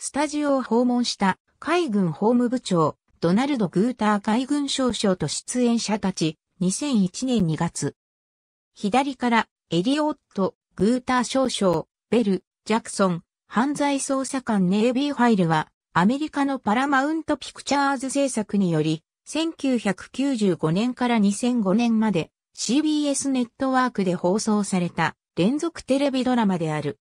スタジオを訪問した海軍法務部長、ドナルド・グーター海軍少将と出演者たち、2001年2月。左からエリオット、グーター少将、ベル、ジャクソン、犯罪捜査官ネイビーファイルは、アメリカのパラマウントピクチャーズ制作により、1995年から2005年まで CBS ネットワークで放送された連続テレビドラマである。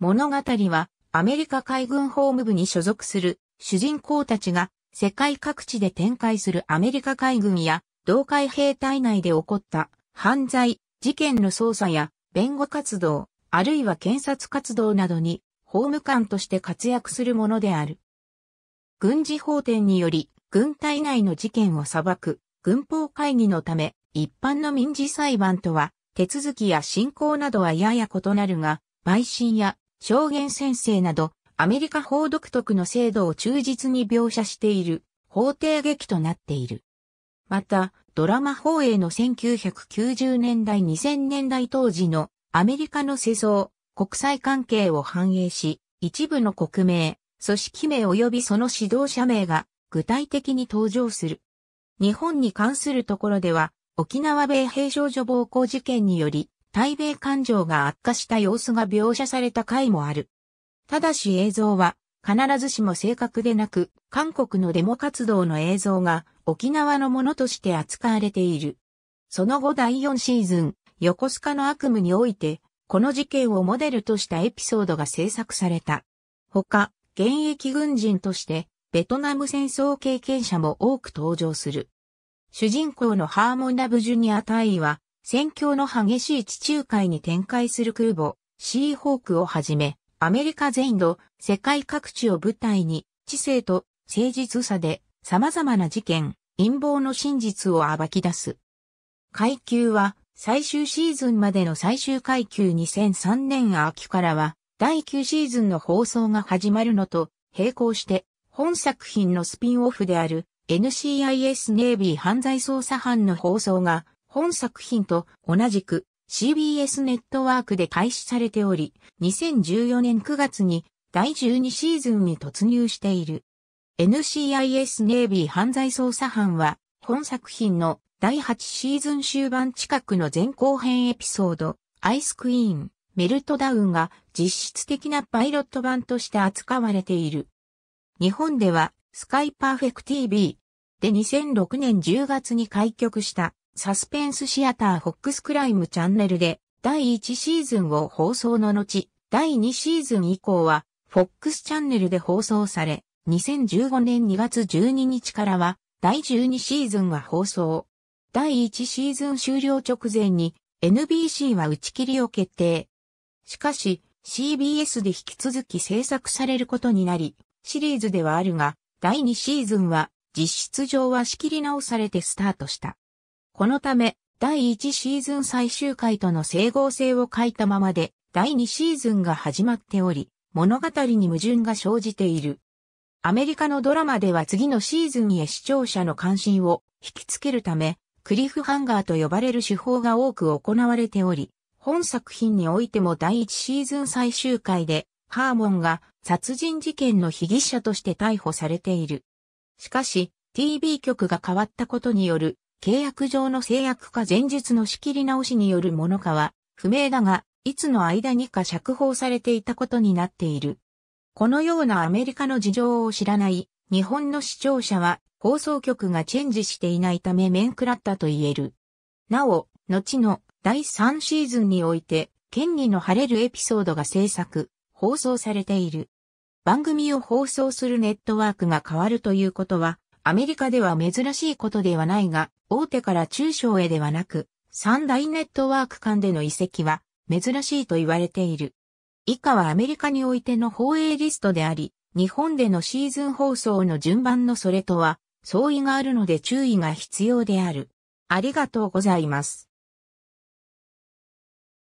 物語はアメリカ海軍法務部に所属する主人公たちが世界各地で展開するアメリカ海軍や同海兵隊内で起こった犯罪、事件の捜査や弁護活動、あるいは検察活動などに法務官として活躍するものである。軍事法典により軍隊内の事件を裁く軍法会議のため一般の民事裁判とは手続きや進行などはやや異なるが、陪審や証言先生など、アメリカ法独特の制度を忠実に描写している法廷劇となっている。また、ドラマ放映の1990年代2000年代当時のアメリカの世相、国際関係を反映し、一部の国名、組織名及びその指導者名が具体的に登場する。日本に関するところでは、沖縄米兵少女暴行事件により、対米感情が悪化した様子が描写された回もある。ただし映像は必ずしも正確でなく、韓国のデモ活動の映像が沖縄のものとして扱われている。その後第4シーズン、横須賀の悪夢において、この事件をモデルとしたエピソードが制作された。ほか、現役軍人として、ベトナム戦争経験者も多く登場する。主人公のハーモン・ラブ・ジュニア大尉は、戦況の激しい地中海に展開する空母、シーホークをはじめ、アメリカ全土、世界各地を舞台に、知性と誠実さで様々な事件、陰謀の真実を暴き出す。階級は最終シーズンまでの最終階級2003年秋からは第9シーズンの放送が始まるのと並行して本作品のスピンオフである NCIS ネイビー犯罪捜査班の放送が本作品と同じく CBS ネットワークで開始されており、2014年9月に第12シーズンに突入している。NCIS ネイビー犯罪捜査班は、本作品の第8シーズン終盤近くの前後編エピソード、アイスクイーン、メルトダウンが実質的なパイロット版として扱われている。日本では、スカイパーフェク TV で2006年10月に開局したサスペンスシアターフォックスクライムチャンネルで第1シーズンを放送の後、第2シーズン以降は FOX チャンネルで放送され、2015年2月12日からは第12シーズンは放送。第1シーズン終了直前に NBC は打ち切りを決定。しかし CBS で引き続き制作されることになり、シリーズではあるが、第2シーズンは実質上は仕切り直されてスタートした。このため、第1シーズン最終回との整合性を欠いたままで、第2シーズンが始まっており、物語に矛盾が生じている。アメリカのドラマでは次のシーズンへ視聴者の関心を引きつけるため、クリフハンガーと呼ばれる手法が多く行われており、本作品においても第1シーズン最終回で、ハーモンが殺人事件の被疑者として逮捕されている。しかし、TV 局が変わったことによる契約上の制約か前述の仕切り直しによるものかは不明だが、いつの間にか釈放されていたことになっている。このようなアメリカの事情を知らない日本の視聴者は放送局がチェンジしていないため面食らったと言える。なお、後の第3シーズンにおいて、権利の晴れるエピソードが制作、放送されている。番組を放送するネットワークが変わるということは、アメリカでは珍しいことではないが、大手から中小へではなく、三大ネットワーク間での移籍は珍しいと言われている。以下はアメリカにおいての放映リストであり、日本でのシーズン放送の順番のそれとは、相違があるので注意が必要である。ありがとうございます。